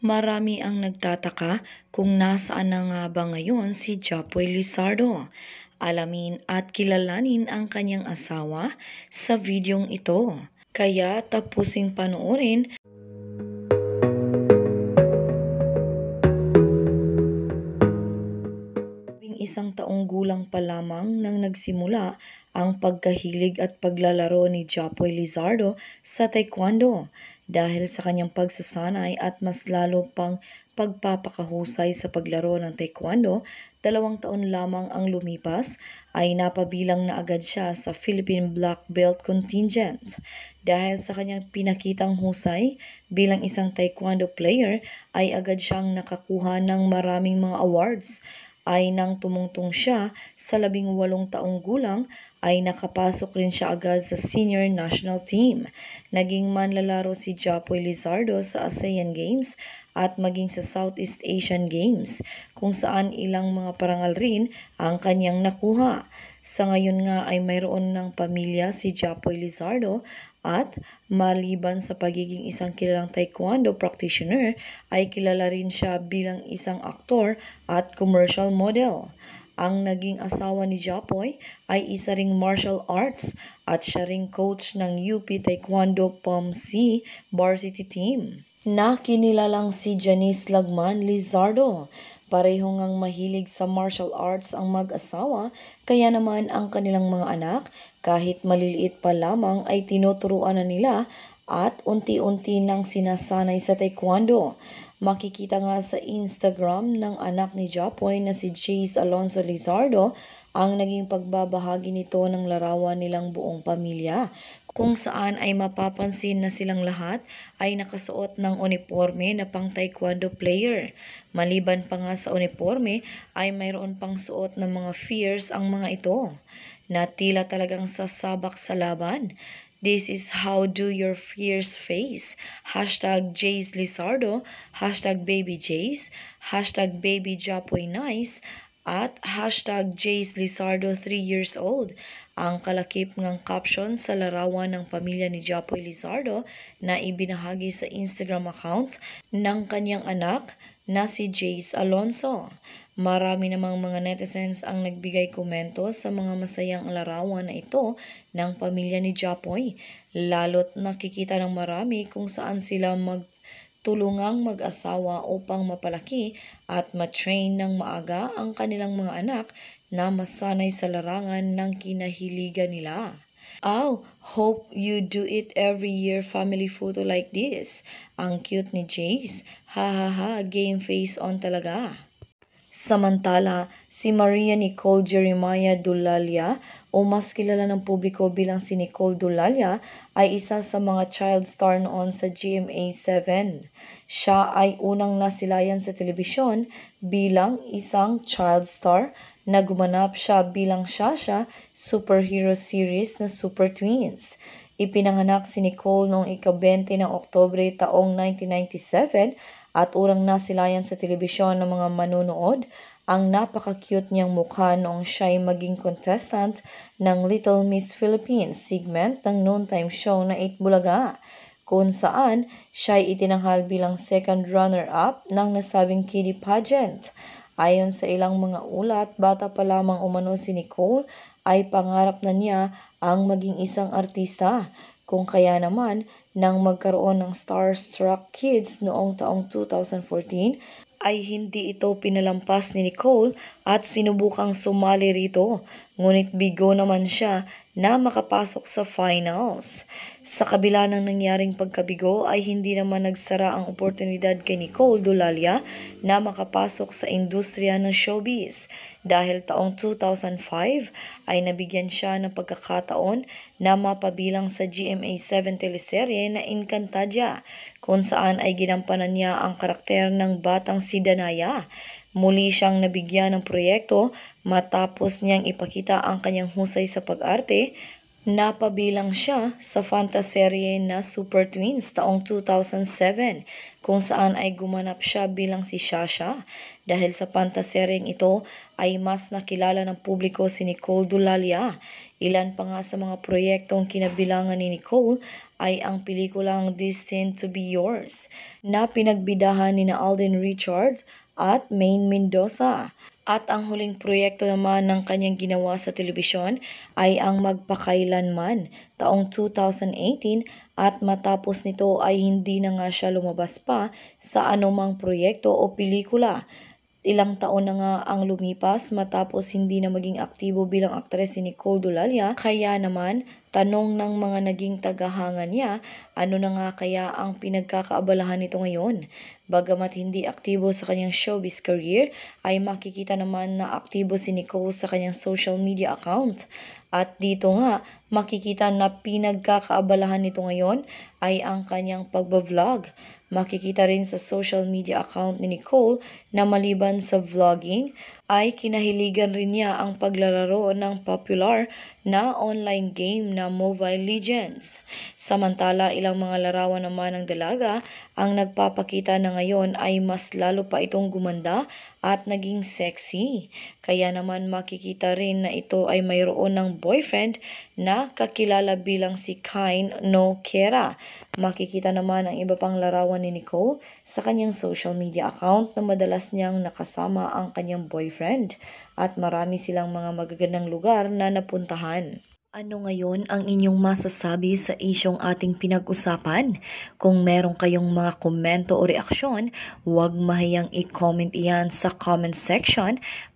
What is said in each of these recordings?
Marami ang nagtataka kung nasaan na nga ba ngayon si Japoy Lizardo. Alamin at kilalanin ang kanyang asawa sa videong ito. Kaya tapusin panoorin isang taong gulang pa lamang nang nagsimula ang pagkahilig at paglalaro ni Japoy Lizardo sa taekwondo dahil sa kanyang pagsasanay at mas lalo pang pagpapakahusay sa paglaro ng taekwondo, dalawang taon lamang ang lumipas ay napabilang na agad siya sa Philippine Black Belt Contingent. Dahil sa kanyang pinakitang husay bilang isang taekwondo player ay agad siyang nakakuha ng maraming mga awards ay nang tumungtong siya sa labing walong taong gulang ay nakapasok rin siya agad sa senior national team. Naging manlalaro si Japoy Lizardo sa ASEAN Games at maging sa Southeast Asian Games kung saan ilang mga parangal rin ang kanyang nakuha. Sa ngayon nga ay mayroon ng pamilya si Japoy Lizardo at maliban sa pagiging isang kilalang taekwondo practitioner ay kilala rin siya bilang isang aktor at commercial model. Ang naging asawa ni Japoy ay isa ring martial arts at siya ring coach ng UP Taekwondo POMC varsity team. Nakinilalang si Janice Lagman Lizardo. Parehong ang mahilig sa martial arts ang mag-asawa, kaya naman ang kanilang mga anak, kahit maliliit pa lamang ay tinuturuan na nila at unti-unti nang sinasanay sa taekwondo. Makikita nga sa Instagram ng anak ni Japoy na si Chase Alonso Lizardo ang naging pagbabahagi nito ng larawan nilang buong pamilya kung saan ay mapapansin na silang lahat ay nakasuot ng uniforme na pang taekwondo player. Maliban pa nga sa uniforme ay mayroon pang suot ng mga fears ang mga ito na tila talagang sasabak sa laban. This is how do your fears face. Hashtag Jace Lizardo, hashtag Baby Jace, hashtag Baby Japoy Nice, at hashtag Jace Lizardo 3 years old ang kalakip ng caption sa larawan ng pamilya ni Japoy Lizardo na ibinahagi sa Instagram account ng kanyang anak na si Jace Alonso. Marami namang mga netizens ang nagbigay komento sa mga masayang larawan na ito ng pamilya ni Japoy, lalo't nakikita ng marami kung saan sila mag tulungang mag-asawa upang mapalaki at matrain ng maaga ang kanilang mga anak na masanay sa larangan ng kinahiligan nila. Oh, hope you do it every year family photo like this. Ang cute ni Jace. Ha ha ha, game face on talaga. Samantala, si Maria Nicole Jeremiah Dulalia o mas kilala ng publiko bilang si Nicole Dulalia ay isa sa mga child star noon sa GMA7. Siya ay unang nasilayan sa telebisyon bilang isang child star na gumanap siya bilang Shasha superhero series na Super Twins. Ipinanganak si Nicole noong ika-20 ng Oktobre taong 1997 at urang nasilayan sa telebisyon ng mga manunood ang napaka-cute niyang mukha noong siya'y maging contestant ng Little Miss Philippines segment ng noontime show na 8 Bulaga kung saan siya'y itinanghal bilang second runner-up ng nasabing kiddie pageant. Ayon sa ilang mga ulat, bata pa lamang umano si Nicole ay pangarap na niya ang maging isang artista. Kung kaya naman, nang magkaroon ng Starstruck Kids noong taong 2014, ay hindi ito pinalampas ni Nicole at sinubukang sumali rito, ngunit bigo naman siya na makapasok sa finals. Sa kabila ng nangyaring pagkabigo ay hindi naman nagsara ang oportunidad kay Nicole Dulalia na makapasok sa industriya ng showbiz dahil taong 2005 ay nabigyan siya ng pagkakataon na mapabilang sa GMA7 teleserye na Encantadia kung saan ay ginampanan niya ang karakter ng batang si Danaya. Muli siyang nabigyan ng proyekto matapos niyang ipakita ang kanyang husay sa pag-arte. Napabilang siya sa fantaserye na Super Twins taong 2007 kung saan ay gumanap siya bilang si Shasha. Dahil sa pantaseryeng ito ay mas nakilala ng publiko si Nicole Dulalia. Ilan pa nga sa mga proyektong kinabilangan ni Nicole ay ang pelikulang Destined to be Yours na pinagbidahan ni Alden Richards at Maine Mendoza. At ang huling proyekto naman ng kanyang ginawa sa telebisyon ay ang Magpakailanman taong 2018 at matapos nito ay hindi na nga siya lumabas pa sa anumang proyekto o pelikula. Ilang taon na nga ang lumipas matapos hindi na maging aktibo bilang aktres si Nicole Dulalia. Kaya naman, Tanong ng mga naging tagahanga niya, ano na nga kaya ang pinagkakaabalahan nito ngayon? Bagamat hindi aktibo sa kanyang showbiz career, ay makikita naman na aktibo si Nicole sa kanyang social media account. At dito nga, makikita na pinagkakaabalahan nito ngayon ay ang kanyang pagbablog. Makikita rin sa social media account ni Nicole na maliban sa vlogging, ay kinahiligan rin niya ang paglalaro ng popular na online game na Mobile Legends. Samantala, ilang mga larawan naman ng dalaga ang nagpapakita na ngayon ay mas lalo pa itong gumanda at naging sexy. Kaya naman makikita rin na ito ay mayroon ng boyfriend na kakilala bilang si Kain No Kera. Makikita naman ang iba pang larawan ni Nicole sa kanyang social media account na madalas niyang nakasama ang kanyang boyfriend at marami silang mga magagandang lugar na napuntahan. Ano ngayon ang inyong masasabi sa isyong ating pinag-usapan? Kung meron kayong mga komento o reaksyon, huwag mahiyang i-comment iyan sa comment section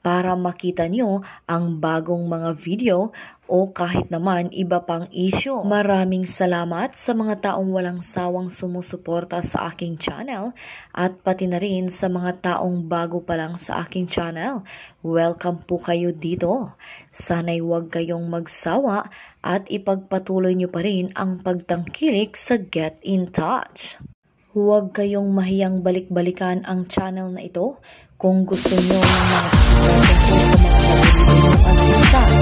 para makita nyo ang bagong mga video o kahit naman iba pang isyo. Maraming salamat sa mga taong walang sawang sumusuporta sa aking channel at pati na rin sa mga taong bago pa lang sa aking channel. Welcome po kayo dito. Sana'y huwag kayong magsawa at ipagpatuloy nyo pa rin ang pagtangkilik sa Get in Touch. Huwag kayong mahiyang balik-balikan ang channel na ito kung gusto nyo ng mga tutorial sa mga sarili ng artista,